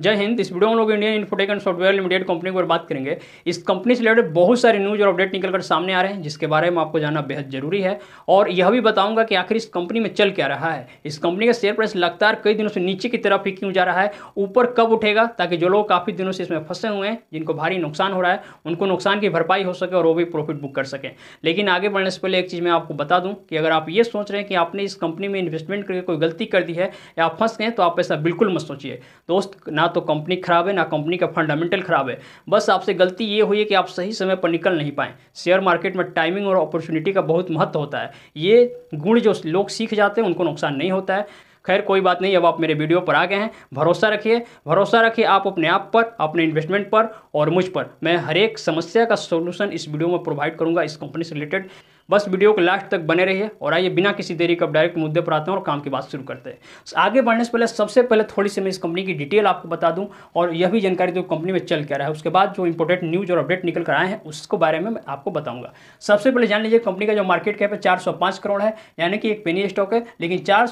जय हिंद इस वीडियो में लोग Indian Infotech and software limited company के बात करेंगे इस कंपनी से रिलेटेड बहुत सारे न्यूज और अपडेट निकलकर सामने आ रहे हैं जिसके बारे में आपको जानना बेहद जरूरी है और यह भी बताऊंगा कि आखिर इस कंपनी में चल क्या रहा है इस कंपनी का शेयर प्राइस लगातार कई दिनों से नीचे की तरफ ही क्यों जा रहा है ऊपर कब उठेगा ताकि जो लोग काफी दिनों से इसमें फंसे हुए हैं जिनको भारी नुकसान हो रहा है उनको नुकसान की भरपाई हो सके और वो भी प्रॉफिट बुक कर सकें लेकिन आगे बढ़ने से पहले एक चीज़ मैं आपको बता दूँ कि अगर आप ये सोच रहे हैं कि आपने इस कंपनी में इन्वेस्टमेंट करके कोई गलती कर दी है या आप फंस गए तो आप ऐसा बिल्कुल मत सोचिए दोस्त ना तो कंपनी खराब है ना कंपनी का फंडामेंटल खराब है बस आपसे गलती ये हुई है कि आप सही समय पर निकल नहीं पाएँ शेयर मार्केट में टाइमिंग और अपॉर्चुनिटी का बहुत महत्व होता है ये गुण जो लोग सीख जाते हैं उनको नुकसान नहीं होता है खैर कोई बात नहीं अब आप मेरे वीडियो पर आ गए हैं भरोसा रखिए भरोसा रखिए आप अपने आप पर अपने इन्वेस्टमेंट पर और मुझ पर मैं हर एक समस्या का सोल्यूशन इस वीडियो में प्रोवाइड करूंगा इस कंपनी से रिलेटेड बस वीडियो को लास्ट तक बने रहिए और आइए बिना किसी देरी के अब डायरेक्ट मुद्दे पर आते हैं और काम की बात शुरू करते हैं आगे बढ़ने से पहले सबसे पहले थोड़ी सी मैं इस कंपनी की डिटेल आपको बता दूँ और यह भी जानकारी दूँ कंपनी में चल क्या रहा है उसके बाद जो इंपॉर्टेंट न्यूज़ और अपडेट निकल कर आए हैं उसको बारे में मैं आपको बताऊँगा सबसे पहले जान लीजिए कंपनी का जो मार्केट कैप है चार करोड़ है यानी कि एक पेनी स्टॉक है लेकिन चार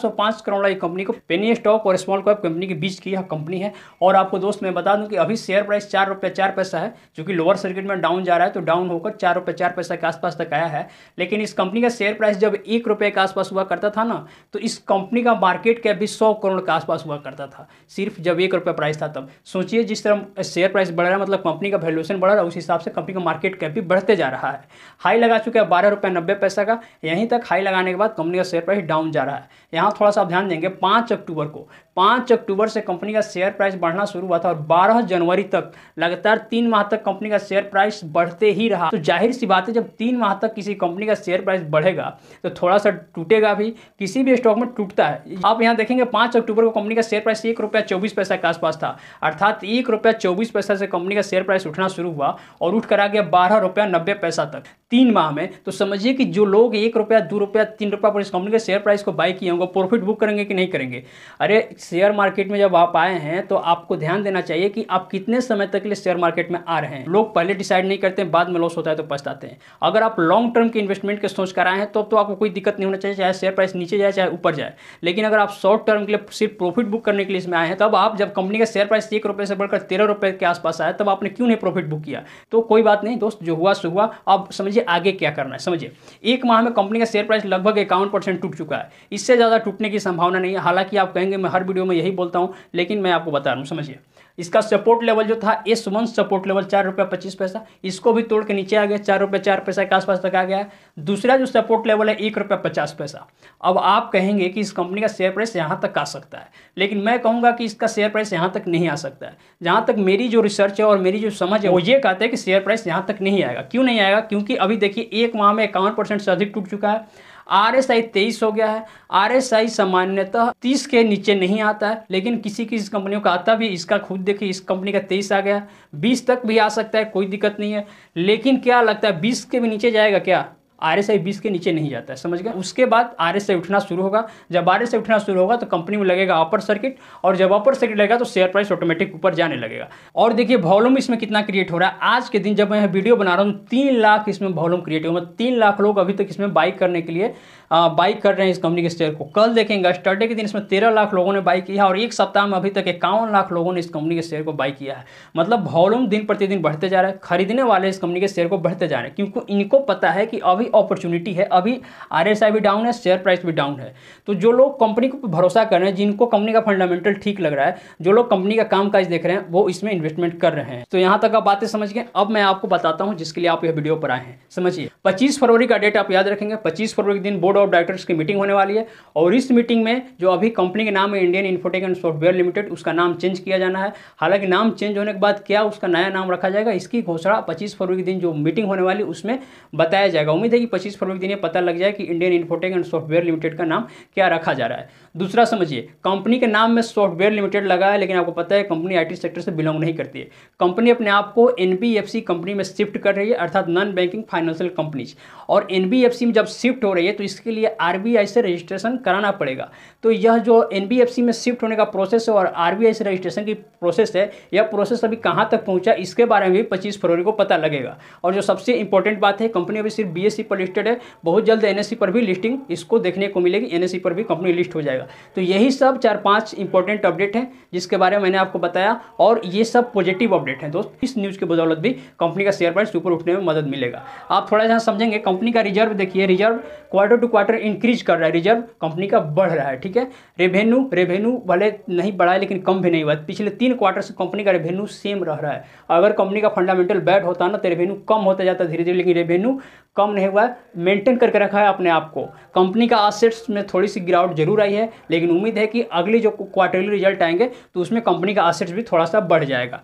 करोड़ वाली कंपनी को पेनी स्टॉक और स्मॉल कैप कंपनी के बीच की यह कंपनी है और आपको दोस्त मैं बता दूँ कि अभी शेयर प्राइस चार रुपये चार पैसा है जो कि लोअर सर्किट में डाउन जा रहा है तो डाउन होकर चार रुपये चार पैसा के आसपास तक आया है लेकिन इस कंपनी का शेयर प्राइस जब एक रुपये के आसपास हुआ करता था ना तो इस कंपनी का मार्केट कैप भी सौ करोड़ के आसपास हुआ करता था सिर्फ जब एक रुपये प्राइस था तब सोचिए जिस तरह शेयर प्राइस बढ़ रहा है मतलब कंपनी का वैल्यूएशन बढ़ रहा है उस हिसाब से कंपनी का मार्केट कैप भी बढ़ते जा रहा है हाई लगा चुका है बारह रुपये नब्बे पैसा का यहीं तक हाई लगाने के बाद कंपनी का शेयर प्राइस डाउन जा रहा है यहाँ थोड़ा सा आप ध्यान देंगे पाँच अक्टूबर को पाँच अक्टूबर से कंपनी का शेयर प्राइस बढ़ना शुरू हुआ था और बारह जनवरी तक लगातार तीन माह तक कंपनी का शेयर प्राइस बढ़ते ही रहा तो जाहिर सी बात है जब तीन माह तक किसी कंपनी का शेयर प्राइस बढ़ेगा तो थोड़ा सा टूटेगा भी किसी भी स्टॉक में टूटता है आप यहाँ देखेंगे पाँच अक्टूबर को कंपनी का शेयर प्राइस एक रुपया चौबीस पैसा के आसपास था अर्थात एक रुपया चौबीस पैसा से कंपनी का शेयर प्राइस उठना शुरू हुआ और उठ कर आ गया बारह रुपया नब्बे पैसा तक तीन माह में तो समझिए कि जो लोग एक रुपया दो रुपया तीन रुपया पर इस कंपनी के शेयर प्राइस को बाई किए होंगे प्रॉफिट बुक करेंगे कि नहीं करेंगे अरे शेयर मार्केट में जब आप आए हैं तो आपको ध्यान देना चाहिए कि आप कितने समय तक लिए शेयर मार्केट में आ रहे हैं लोग पहले डिसाइड नहीं करते बाद में लॉस होता है तो पछताते हैं अगर आप लॉन्ग टर्म के इन्वेस्ट इन्वेस्टमेंट के सोच कर आए हैं तो अब तो आपको कोई दिक्कत नहीं होना चाहिए चाहे शेयर प्राइस नीचे जाए चाहे ऊपर जाए लेकिन अगर आप शॉर्ट टर्म के लिए सिर्फ प्रॉफिट बुक करने के लिए इसमें आए हैं तब आप जब कंपनी का शेयर प्राइस एक रुपये से बढ़कर तेरह रुपये के आसपास आया तब आपने क्यों नहीं प्रॉफिट बुक किया तो कोई बात नहीं दोस्त जो हुआ सो हुआ आप समझिए आगे क्या करना है समझिए एक माह में कंपनी का शेयर प्राइस लगभग इक्यावन परसेंट टूट चुका है इससे ज़्यादा टूटने की संभावना नहीं है हालांकि आप कहेंगे मैं हर वीडियो में यही बोलता हूँ लेकिन मैं आपको बता रहा हूँ समझिए इसका सपोर्ट लेवल जो था एस वन सपोर्ट लेवल चार रुपये पच्चीस पैसा इसको भी तोड़ के नीचे आ गया चार रुपये चार पैसा के आसपास तक आ गया दूसरा जो सपोर्ट लेवल है एक रुपये पचास पैसा अब आप कहेंगे कि इस कंपनी का शेयर प्राइस यहाँ तक आ सकता है लेकिन मैं कहूँगा कि इसका शेयर प्राइस यहाँ तक नहीं आ सकता है जहाँ तक मेरी जो रिसर्च है और मेरी जो समझ है वो ये कहते हैं कि शेयर प्राइस यहाँ तक नहीं आएगा क्यों नहीं आएगा क्योंकि अभी देखिए एक माह में इक्यावन से अधिक टूट चुका है आर एस आई तेईस हो गया है आर एस आई सामान्यतः तीस के नीचे नहीं आता है लेकिन किसी किसी कंपनियों का आता भी इसका खुद देखिए इस कंपनी का तेईस आ गया बीस तक भी आ सकता है कोई दिक्कत नहीं है लेकिन क्या लगता है बीस के भी नीचे जाएगा क्या आर एस आई बीस के नीचे नहीं जाता है समझ गए उसके बाद आर एस आई उठना शुरू होगा जब आर एस आई उठना शुरू होगा तो कंपनी में लगेगा अपर सर्किट और जब अपर सर्किट लगेगा तो शेयर प्राइस ऑटोमेटिक ऊपर जाने लगेगा और देखिए वॉल्यूम इसमें कितना क्रिएट हो रहा है आज के दिन जब मैं वीडियो बना रहा हूँ तीन लाख इसमें वॉल्यूम क्रिएट हुआ मतलब तीन लाख लोग अभी तक इसमें बाइक करने के लिए बाइक कर रहे हैं इस कंपनी के शेयर को कल देखेंगे स्टर्डे के दिन इसमें तेरह लाख लोगों ने बाई किया और एक सप्ताह में अभी तक इक्यावन लाख लोगों ने इस कंपनी के शेयर को बाई किया है मतलब वॉल्यूम दिन प्रतिदिन बढ़ते जा रहा है खरीदने वाले इस कंपनी के शेयर को बढ़ते जा रहे हैं क्योंकि इनको पता है कि अभी बड़ी अपॉर्चुनिटी है अभी आर भी डाउन है शेयर प्राइस भी डाउन है तो जो लोग कंपनी को भरोसा कर रहे हैं जिनको कंपनी का फंडामेंटल ठीक लग रहा है जो लोग कंपनी का काम काज देख रहे हैं वो इसमें इन्वेस्टमेंट कर रहे हैं तो यहां तक आप बातें समझ गए अब मैं आपको बताता हूं जिसके लिए आप यह वीडियो पर आए हैं समझिए पच्चीस फरवरी का डेट आप याद रखेंगे पच्चीस फरवरी के दिन बोर्ड ऑफ डायरेक्टर्स की मीटिंग होने वाली है और इस मीटिंग में जो अभी कंपनी के नाम है Indian Infotech and software limited उसका नाम चेंज किया जाना है हालांकि नाम चेंज होने के बाद क्या उसका नया नाम रखा जाएगा इसकी घोषणा पच्चीस फरवरी के दिन जो मीटिंग होने वाली उसमें बताया जाएगा उम्मीद है कि 25 फरवरी के दिन ये पता लग जाए कि Indian Infotech and software limited का नाम क्या रखा जा रहा है दूसरा समझिए कंपनी के नाम में सॉफ्टवेयर लिमिटेड लगा है लेकिन आपको पता है कंपनी आईटी सेक्टर से बिलोंग नहीं करती है कंपनी अपने आप को एनबीएफसी कंपनी में शिफ्ट कर रही है अर्थात नॉन बैंकिंग फाइनेंशियल कंपनीज और एनबीएफसी में जब शिफ्ट हो रही है तो इसके लिए आर से रजिस्ट्रेशन कराना पड़ेगा तो यह जो एन में शिफ्ट होने का प्रोसेस है और आर से रजिस्ट्रेशन की प्रोसेस है यह प्रोसेस अभी कहाँ तक पहुँचा इसके बारे में भी पच्चीस फरवरी को पता लगेगा और जो सबसे इंपॉर्टेंट बात है कंपनी अभी सिर्फ बी e पर लिस्टेड है बहुत जल्द एन e पर भी लिस्टिंग इसको देखने को मिलेगी एन e पर भी कंपनी लिस्ट हो जाएगी जाएगा तो यही सब चार पांच इंपॉर्टेंट अपडेट हैं जिसके बारे में मैंने आपको बताया और ये सब पॉजिटिव अपडेट हैं दोस्त इस न्यूज़ के बदौलत भी कंपनी का शेयर प्राइस ऊपर उठने में मदद मिलेगा आप थोड़ा जहाँ समझेंगे कंपनी का रिजर्व देखिए reserve quarter to quarter increase कर रहा है रिजर्व कंपनी का बढ़ रहा है ठीक है रेवेन्यू रेवेन्यू भले नहीं बढ़ा है लेकिन कम भी नहीं हुआ पिछले तीन क्वार्टर से कंपनी का रेवेन्यू सेम रह रहा है अगर कंपनी का फंडामेंटल बैड होता ना तो रेवेन्यू कम होता जाता धीरे धीरे लेकिन रेवेन्यू कम नहीं हुआ है मेंटेन करके रखा है अपने आप को कंपनी का आसेट्स में थोड़ी सी गिरावट जरूर आई है लेकिन उम्मीद है कि अगले जो क्वार्टरली रिजल्ट आएंगे तो उसमें कंपनी का असेट्स भी थोड़ा सा बढ़ जाएगा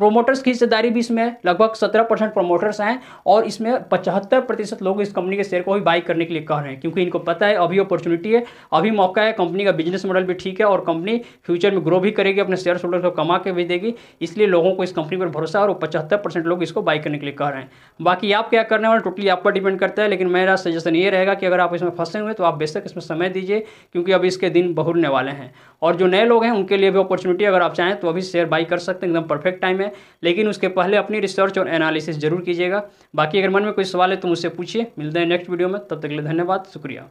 प्रोमोटर्स की हिस्सेदारी भी इसमें लगभग सत्रह परसेंट प्रोमोटर्स हैं और इसमें पचहत्तर प्रतिशत लोग इस कंपनी के शेयर को भी बाई करने के लिए कह रहे हैं क्योंकि इनको पता है अभी अपॉर्चुनिटी है अभी मौका है कंपनी का बिजनेस मॉडल भी ठीक है और कंपनी फ्यूचर में ग्रो भी करेगी अपने शेयर होल्डर को कमा के भी देगी इसलिए लोगों को इस कंपनी पर भरोसा और पचहत्तर लोग इसको बाई करने के लिए कह रहे हैं बाकी आप क्या करने वाले टोटली आप पर डिपेंड करता है लेकिन मेरा सजेशन ये रहेगा कि अगर आप इसमें फंसे हुए तो आप बेशक इसमें समय दीजिए क्योंकि अभी इसके दिन बहुरने वाले हैं और जो नए लोग हैं उनके लिए भी अपॉर्चुनिटी अगर आप चाहें तो अभी शेयर बाई कर सकते हैं एकदम परफेक्ट टाइम है है लेकिन उसके पहले अपनी रिसर्च और एनालिसिस जरूर कीजिएगा बाकी अगर मन में कोई सवाल है तो मुझसे पूछिए मिलते हैं नेक्स्ट वीडियो में तब तक के लिए धन्यवाद शुक्रिया